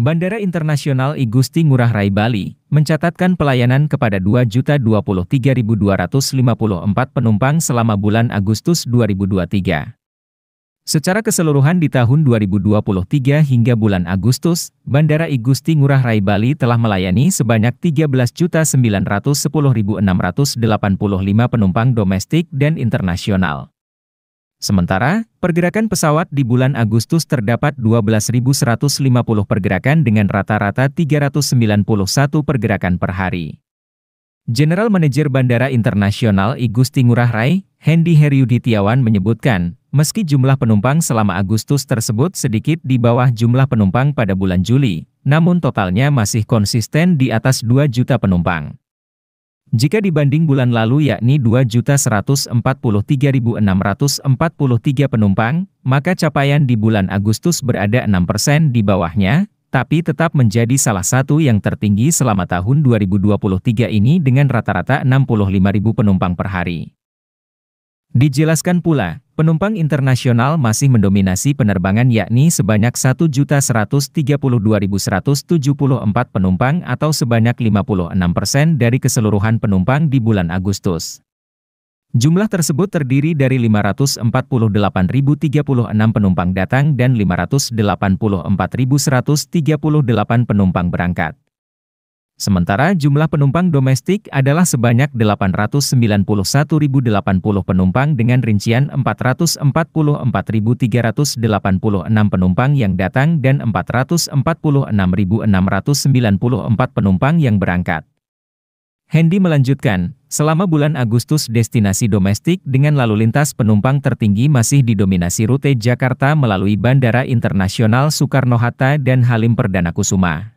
Bandara Internasional I Gusti Ngurah Rai Bali mencatatkan pelayanan kepada 2.023.254 penumpang selama bulan Agustus 2023. Secara keseluruhan di tahun 2023 hingga bulan Agustus, Bandara I Gusti Ngurah Rai Bali telah melayani sebanyak 13.910.685 penumpang domestik dan internasional. Sementara, pergerakan pesawat di bulan Agustus terdapat 12.150 pergerakan dengan rata-rata 391 pergerakan per hari. General Manager Bandara Internasional I Gusti Ngurah Rai, Hendy Heriuditiawan menyebutkan, meski jumlah penumpang selama Agustus tersebut sedikit di bawah jumlah penumpang pada bulan Juli, namun totalnya masih konsisten di atas 2 juta penumpang. Jika dibanding bulan lalu yakni 2.143.643 penumpang, maka capaian di bulan Agustus berada 6% di bawahnya, tapi tetap menjadi salah satu yang tertinggi selama tahun 2023 ini dengan rata-rata 65.000 penumpang per hari. Dijelaskan pula, Penumpang internasional masih mendominasi penerbangan yakni sebanyak 1.132.174 penumpang atau sebanyak 56 persen dari keseluruhan penumpang di bulan Agustus. Jumlah tersebut terdiri dari 548.036 penumpang datang dan 584.138 penumpang berangkat. Sementara jumlah penumpang domestik adalah sebanyak 891.080 penumpang dengan rincian 444.386 penumpang yang datang dan 446.694 penumpang yang berangkat. Hendy melanjutkan, selama bulan Agustus destinasi domestik dengan lalu lintas penumpang tertinggi masih didominasi rute Jakarta melalui Bandara Internasional Soekarno-Hatta dan Halim Perdana Kusuma.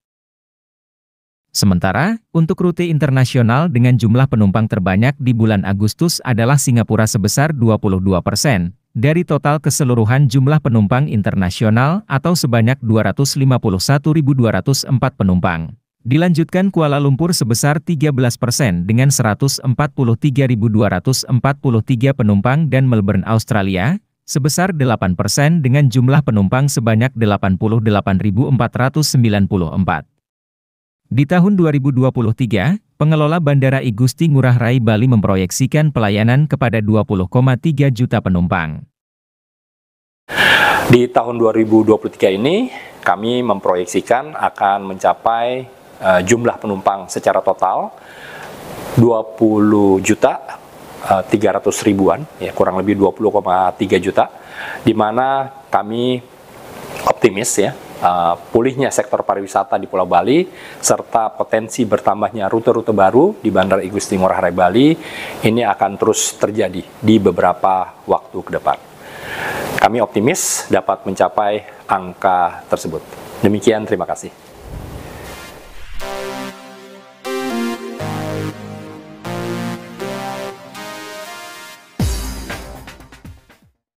Sementara, untuk rute internasional dengan jumlah penumpang terbanyak di bulan Agustus adalah Singapura sebesar 22 persen, dari total keseluruhan jumlah penumpang internasional atau sebanyak 251.204 penumpang. Dilanjutkan Kuala Lumpur sebesar 13 persen dengan 143.243 penumpang dan Melbourne, Australia, sebesar 8 persen dengan jumlah penumpang sebanyak 88.494. Di tahun 2023, pengelola Bandara I Gusti Ngurah Rai Bali memproyeksikan pelayanan kepada 20,3 juta penumpang. Di tahun 2023 ini, kami memproyeksikan akan mencapai uh, jumlah penumpang secara total 20 juta uh, eh, 300 ribuan, ya kurang lebih 20,3 juta, di mana kami optimis ya uh, pulihnya sektor pariwisata di Pulau Bali serta potensi bertambahnya rute-rute baru di Bandara Igusti Ngurah Rai Bali ini akan terus terjadi di beberapa waktu ke depan. Kami optimis dapat mencapai angka tersebut. Demikian, terima kasih.